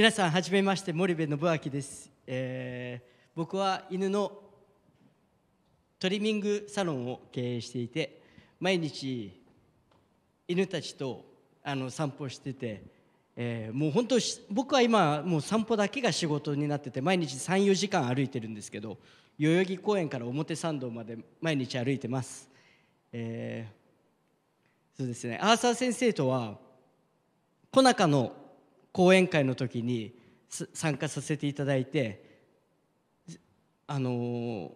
皆さんはじめまして森部信明です、えー、僕は犬のトリミングサロンを経営していて毎日犬たちとあの散歩してて、えー、もう本当僕は今もう散歩だけが仕事になってて毎日34時間歩いてるんですけど代々木公園から表参道まで毎日歩いてます、えー、そうですねアーサー先生とはコナカの講演会の時に参加させていただいてあの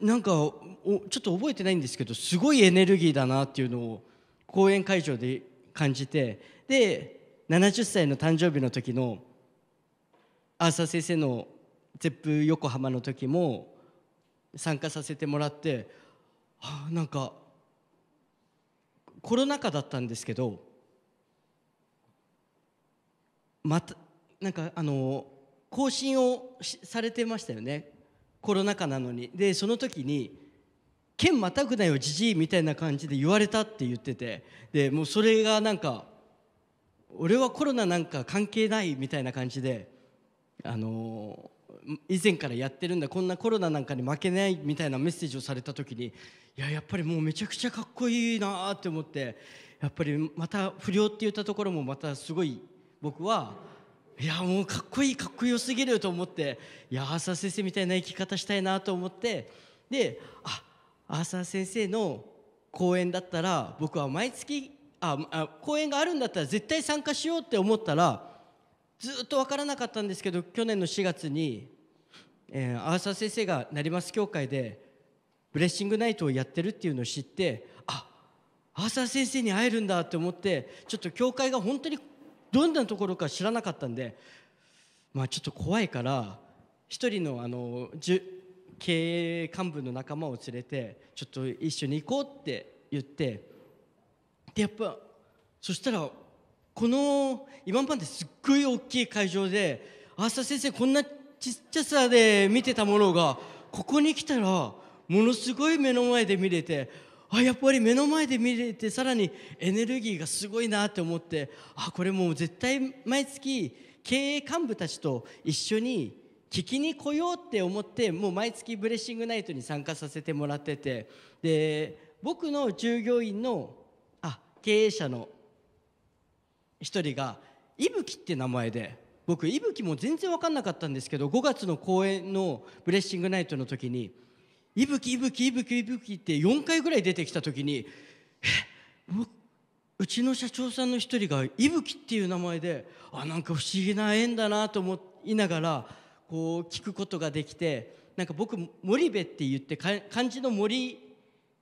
なんかちょっと覚えてないんですけどすごいエネルギーだなっていうのを講演会場で感じてで70歳の誕生日の時のアーサー先生の「ゼップ横浜」の時も参加させてもらって、はあ、なんかコロナ禍だったんですけどまたなんかあの更新をされてましたよねコロナ禍なのにでその時に「剣またぐなよじじい」みたいな感じで言われたって言っててでもうそれがなんか俺はコロナなんか関係ないみたいな感じであの以前からやってるんだこんなコロナなんかに負けないみたいなメッセージをされた時にいややっぱりもうめちゃくちゃかっこいいなって思ってやっぱりまた不良って言ったところもまたすごい僕はいやもうかっこいいかっこよすぎると思っていや浅先生みたいな生き方したいなと思ってであー先生の講演だったら僕は毎月ああ講演があるんだったら絶対参加しようって思ったらずっと分からなかったんですけど去年の4月に、えー、アーサー先生が成増教会でブレッシングナイトをやってるっていうのを知ってあアーサー先生に会えるんだって思ってちょっと教会が本当にどんなところか知らなかったんで、まあ、ちょっと怖いから一人のあの経営幹部の仲間を連れてちょっと一緒に行こうって言ってでやっぱそしたらこの今まですっごい大きい会場で「浅田先生こんなちっちゃさで見てたものがここに来たらものすごい目の前で見れてあやっぱり目の前で見れてさらにエネルギーがすごいなって思ってあこれもう絶対毎月経営幹部たちと一緒に聞きに来ようって思ってもう毎月ブレッシングナイトに参加させてもらっててで僕の従業員のあ経営者の一人が伊吹って名前で僕伊吹も全然分かんなかったんですけど5月の公演のブレッシングナイトの時に「いぶきいぶきいぶきいぶきって4回ぐらい出てきた時にうちの社長さんの一人がいぶきっていう名前であなんか不思議な縁だなと思いながらこう聞くことができてなんか僕森部って言って漢字の森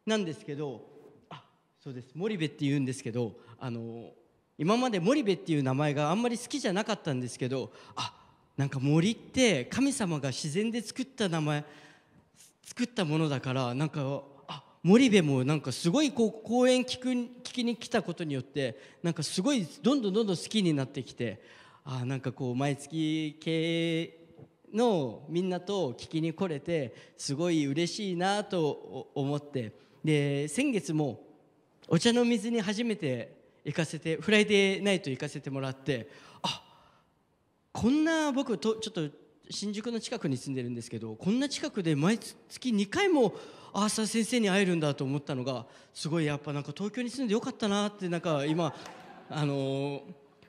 なんですけどあそうです森部って言うんですけどあの今まで森部っていう名前があんまり好きじゃなかったんですけどあなんか森って神様が自然で作った名前作ったものだからなんかあ森部もなんかすごいこう公演聞く聞きに来たことによってなんかすごいどんどんどんどん好きになってきてあなんかこう毎月経営のみんなと聞きに来れてすごい嬉しいなと思ってで先月もお茶の水に初めて行かせてフライデーナイト行かせてもらってあこんな僕とちょっと新宿の近くに住んでるんですけどこんな近くで毎月2回もアーサー先生に会えるんだと思ったのがすごいやっぱなんか東京に住んでよかったなってなんか今あのー、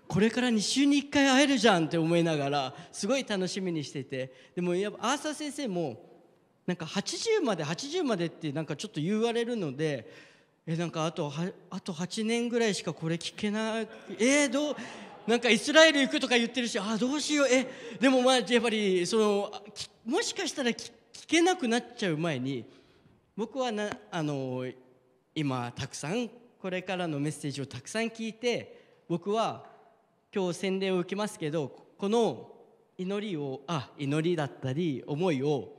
これから2週に1回会えるじゃんって思いながらすごい楽しみにしててでもやっぱアーサー先生もなんか80まで80までってなんかちょっと言われるのでえなんかあとはあと8年ぐらいしかこれ聞けないえー、どうなんかイスラエル行くとか言ってるしああどうしようえでもまあやっぱりそのもしかしたら聞けなくなっちゃう前に僕はなあの今たくさんこれからのメッセージをたくさん聞いて僕は今日洗礼を受けますけどこの祈りをあ祈りだったり思いを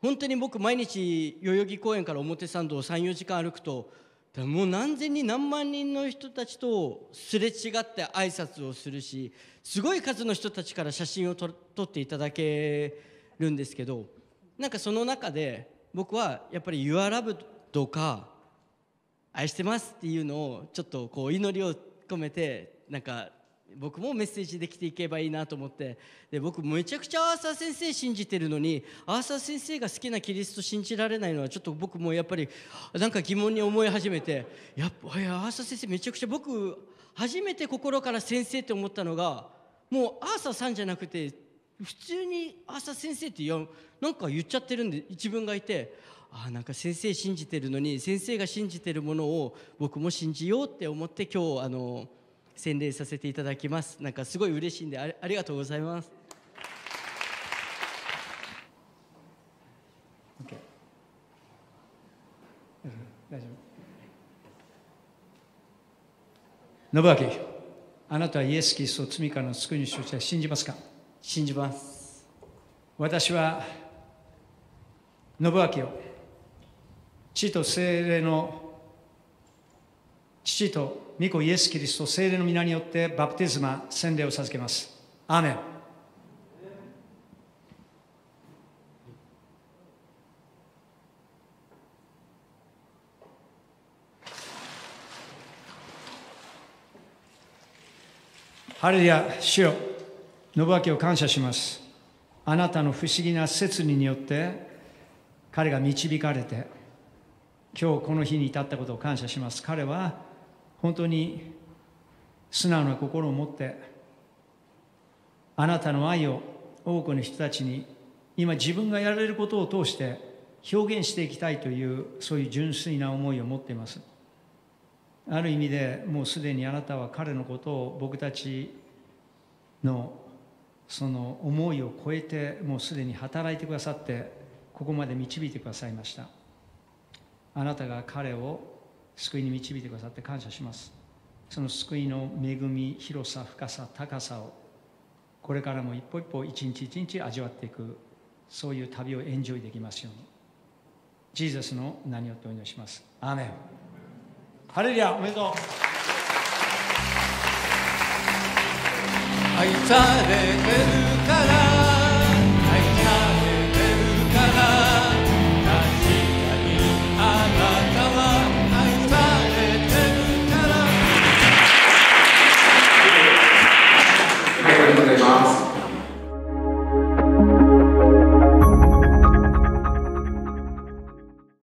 本当に僕毎日代々木公園から表参道34時間歩くとだもう何千人何万人の人たちとすれ違って挨拶をするしすごい数の人たちから写真を撮っていただけるんですけどなんかその中で僕はやっぱり「YourLove」とか「愛してます」っていうのをちょっとこう祈りを込めてなんか僕もメッセージできていけばいいなと思ってで僕めちゃくちゃアーサー先生信じてるのにアーサー先生が好きなキリスト信じられないのはちょっと僕もやっぱりなんか疑問に思い始めてやっぱいやアーサー先生めちゃくちゃ僕初めて心から先生って思ったのがもうアーサーさんじゃなくて普通にアーサー先生っていやなんか言っちゃってるんで自分がいてあなんか先生信じてるのに先生が信じてるものを僕も信じようって思って今日あの。宣伝させていただきますなんかすごい嬉しいんでありがとうございます OK 大丈夫信明あなたはイエス・キリストを罪からの救い主として信じますか信じます私は信明を父と精霊の父と御子イエス・キリスト聖霊の皆によってバプテスマ洗礼を授けますアーメンハレ主よ信明を感謝しますあなたの不思議な説理によって彼が導かれて今日この日に至ったことを感謝します彼は本当に素直な心を持ってあなたの愛を多くの人たちに今自分がやられることを通して表現していきたいというそういう純粋な思いを持っていますある意味でもうすでにあなたは彼のことを僕たちのその思いを超えてもうすでに働いてくださってここまで導いてくださいましたあなたが彼を救いに導いてくださって感謝しますその救いの恵み広さ深さ高さをこれからも一歩一歩一日一日味わっていくそういう旅をエンジョイできますようにジーザスの名によってお祈りしますアーメンハレルヤおめでとう愛されてるから